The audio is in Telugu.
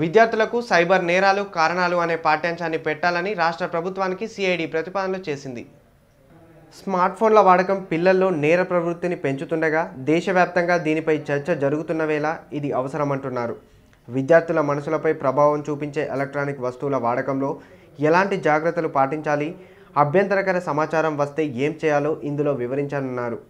విద్యార్థులకు సైబర్ నేరాలు కారణాలు అనే పాఠ్యాంశాన్ని పెట్టాలని రాష్ట్ర ప్రభుత్వానికి సిఐడి ప్రతిపాదనలు చేసింది స్మార్ట్ ఫోన్ల వాడకం పిల్లల్లో నేర ప్రవృత్తిని పెంచుతుండగా దేశవ్యాప్తంగా దీనిపై చర్చ జరుగుతున్న వేళ ఇది అవసరమంటున్నారు విద్యార్థుల మనసులపై ప్రభావం చూపించే ఎలక్ట్రానిక్ వస్తువుల వాడకంలో ఎలాంటి జాగ్రత్తలు పాటించాలి అభ్యంతరకర సమాచారం వస్తే ఏం చేయాలో ఇందులో వివరించనున్నారు